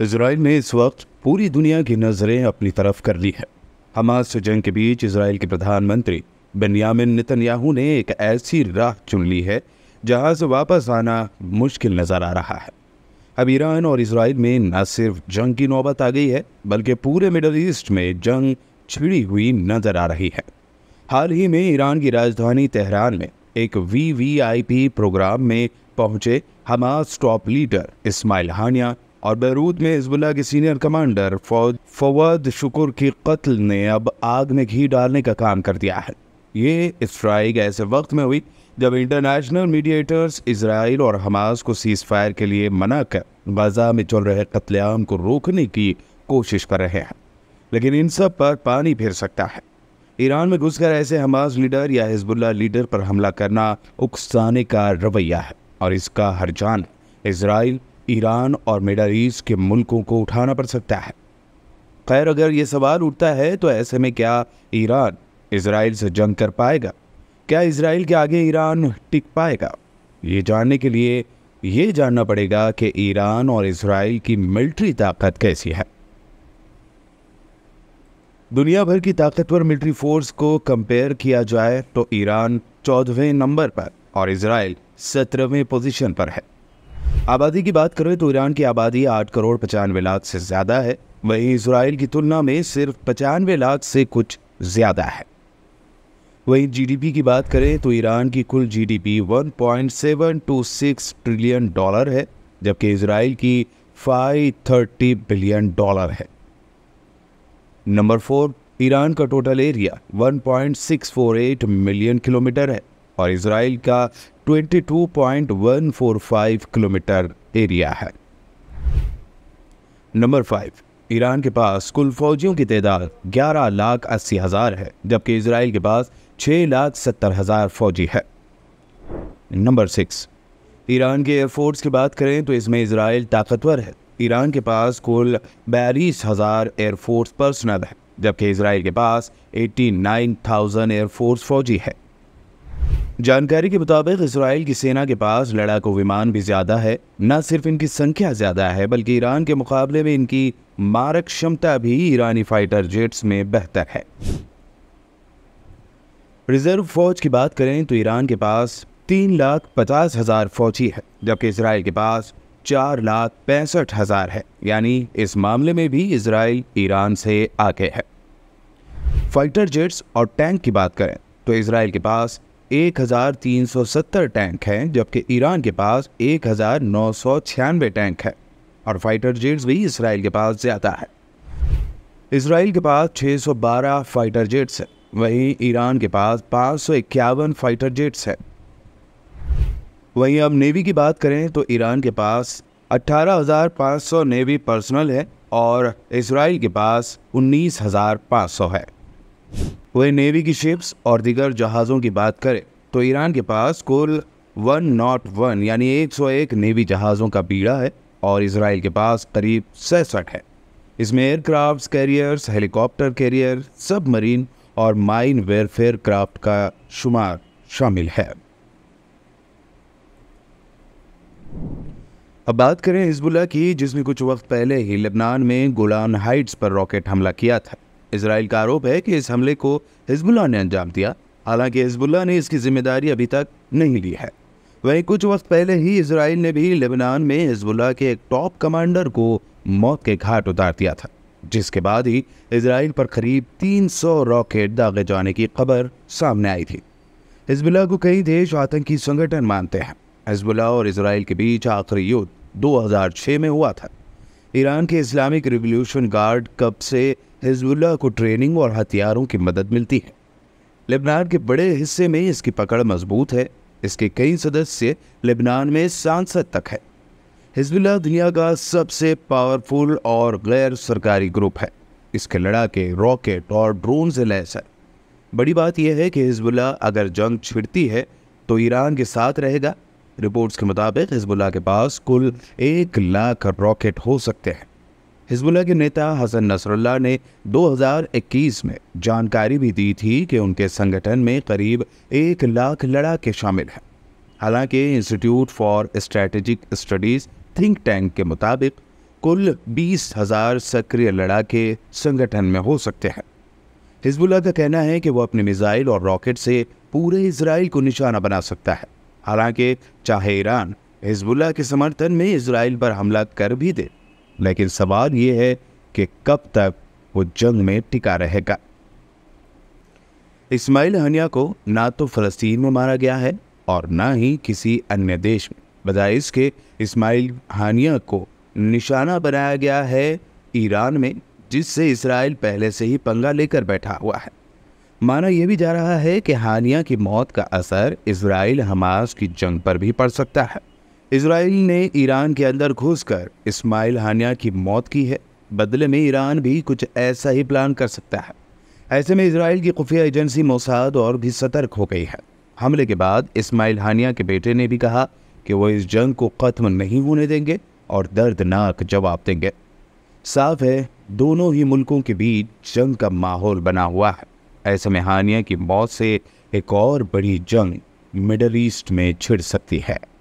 Israel ने इस वक्त पूरी दुनिया की नज़रें अपनी तरफ कर ली है हमास से जंग के बीच इसराइल के प्रधानमंत्री बेनियामिन नितन्याहू ने एक ऐसी राह चुन ली है जहां से वापस आना मुश्किल नज़र आ रहा है अब ईरान और इसराइल में न सिर्फ जंग की नौबत आ गई है बल्कि पूरे मिडल ईस्ट में जंग छिड़ी हुई नज़र आ रही है हाल ही में ईरान की राजधानी तेहरान में एक V V I P program में पहुंचे Hamas top leader Ismail Haniyeh और बैरूत में हिजबुल्ला के सीनियर कमांडर फवाद शुक्र की कत्ल ने अब आग में घी डालने का काम कर दिया है ये स्ट्राइक ऐसे वक्त में हुई जब इंटरनेशनल मीडिएटर्स इसराइल और हमास को सीज फायर के लिए मना कर गजा में चल रहे कत्लेआम को रोकने की कोशिश कर रहे हैं लेकिन इन सब पर पानी फिर सकता है ईरान में घुसकर ऐसे हमास लीडर या हिजबुल्ला लीडर पर हमला करना उकसाने का रवैया है और इसका हर जान इसराइल ईरान और मिडल ईस्ट के मुल्कों को उठाना पड़ सकता है खैर अगर ये सवाल उठता है तो ऐसे में क्या ईरान इसराइल से जंग कर पाएगा क्या इसराइल के आगे ईरान टिक पाएगा ये जानने के लिए ये जानना पड़ेगा कि ईरान और इसराइल की मिलिट्री ताकत कैसी है दुनिया भर की ताकतवर मिलिट्री फोर्स को कंपेयर किया जाए तो ईरान चौदहवें नंबर पर और इसराइल सत्रहवें पोजीशन पर है आबादी की बात करें तो ईरान की आबादी आठ करोड़ पचानवे लाख से ज़्यादा है वहीं इसराइल की तुलना में सिर्फ पचानवे लाख से कुछ ज़्यादा है वहीं जीडीपी की बात करें तो ईरान की कुल जीडीपी 1.726 ट्रिलियन डॉलर है जबकि इसराइल की 530 बिलियन डॉलर है नंबर फोर ईरान का टोटल एरिया 1.648 मिलियन किलोमीटर है और इसराइल का 22.145 किलोमीटर एरिया है नंबर फाइव ईरान के पास कुल फौजियों की तादाद ग्यारह लाख अस्सी हज़ार है जबकि इसराइल के पास छह लाख सत्तर हज़ार फौजी है नंबर सिक्स ईरान के एयरफोर्स की बात करें तो इसमें इसराइल ताकतवर है ईरान के पास कुल बयालीस हज़ार एयरफोर्स पर्सनल है जबकि इसराइल के पास थाउजेंड एयरफोर्स फौजी है जानकारी के मुताबिक इसराइल की सेना के पास लड़ाकू विमान भी ज्यादा है न सिर्फ इनकी संख्या ज्यादा है बल्कि ईरान के मुकाबले में इनकी मारक क्षमता भी ईरानी फाइटर जेट्स में बेहतर है रिजर्व फौज की बात करें तो ईरान के पास तीन लाख पचास हजार फौजी है जबकि इसराइल के पास चार लाख पैंसठ हजार है यानी इस मामले में भी इसराइल ईरान से आगे है फाइटर जेट्स और टैंक की बात करें तो इसराइल के पास 1370 टैंक हैं जबकि ईरान के पास एक टैंक है और फाइटर जेट्स भी इसराइल के पास ज़्यादा है इसराइल के पास 612 फाइटर जेट्स हैं वहीं ईरान के पास पाँच फाइटर जेट्स हैं वहीं अब नेवी की बात करें तो ईरान के पास 18,500 नेवी पर्सनल है और इसराइल के पास 19,500 है वही नेवी की शिप्स और दिगर जहाज़ों की बात करें तो ईरान के पास कुल वन नॉट वन यानी 101 नेवी जहाज़ों का बीड़ा है और इसराइल के पास करीब सड़सठ है इसमें aircraft carriers helicopter carrier submarine और माइन वेयरफेयर क्राफ्ट का शुमार शामिल है अब बात करें हिजबुल्ला की जिसने कुछ वक्त पहले ही लेबनान में गोलान हाइट्स पर रॉकेट हमला किया था इसराइल का आरोप है कि इस हमले को हिजबुल्ला ने अंजाम दिया हालांकि हिजबुल्ला ने इसकी जिम्मेदारी अभी तक नहीं ली है वहीं कुछ वक्त पहले ही इसराइल ने भी लेबनान में हिजबुल्ला के एक टॉप कमांडर को मौत के घाट उतार दिया था जिसके बाद ही इसराइल पर करीब 300 रॉकेट दागे जाने की खबर सामने आई थी हिजबुल्ला को कई देश आतंकी संगठन मानते हैं हिजबुल्ला और इसराइल के बीच आखिरी युद्ध 2006 में हुआ था ईरान के इस्लामिक रिवोल्यूशन गार्ड कब से हिजबुल्ला को ट्रेनिंग और हथियारों की मदद मिलती है लेबनान के बड़े हिस्से में इसकी पकड़ मजबूत है इसके कई सदस्य लेबनान में सांसद तक है हिजबुल्ला दुनिया का सबसे पावरफुल और गैर सरकारी ग्रुप है इसके लड़ाके रॉकेट और ड्रोन से लैस है बड़ी बात यह है कि हिजबुल्ला अगर जंग छिड़ती है तो ईरान के साथ रहेगा रिपोर्ट्स के मुताबिक हिजबुल्ला के पास कुल एक लाख रॉकेट हो सकते हैं हिजबुल्ला के नेता हसन नसरुल्ला ने 2021 में जानकारी भी दी थी कि उनके संगठन में करीब एक लाख लड़ाके शामिल हैं हालांकि institute for strategic studies think tank के मुताबिक कुल बीस हज़ार सक्रिय लड़ाके संगठन में हो सकते हैं हिजबुल्ला का कहना है कि वह अपने मिज़ाइल और रॉकेट से पूरे इसराइल को निशाना बना सकता है हालांकि चाहे ईरान हिजबुल्ला के समर्थन में इसराइल पर हमला कर भी दे लेकिन सवाल यह है कि कब तक वो जंग में टिका रहेगा इस्माइल हनिया को ना तो फ़लस्तीन में मारा गया है और ना ही किसी अन्य देश में बजाय इसके इस्माइल हानिया को निशाना बनाया गया है ईरान में जिससे इसराइल पहले से ही पंगा लेकर बैठा हुआ है माना यह भी जा रहा है कि हानिया की मौत का असर इसराइल हमास की जंग पर भी पड़ सकता है इसराइल ने ईरान के अंदर घुसकर इस्माइल हानिया की मौत की है बदले में ईरान भी कुछ ऐसा ही प्लान कर सकता है ऐसे में इसराइल की खुफिया एजेंसी मोसाद और भी सतर्क हो गई है हमले के बाद इस्माइल हानिया के बेटे ने भी कहा कि वो इस जंग को ख़त्म नहीं होने देंगे और दर्दनाक जवाब देंगे साफ है दोनों ही मुल्कों के बीच जंग का माहौल बना हुआ है ऐसे में हानिया की मौत से एक और बड़ी जंग मिडल ईस्ट में छिड़ सकती है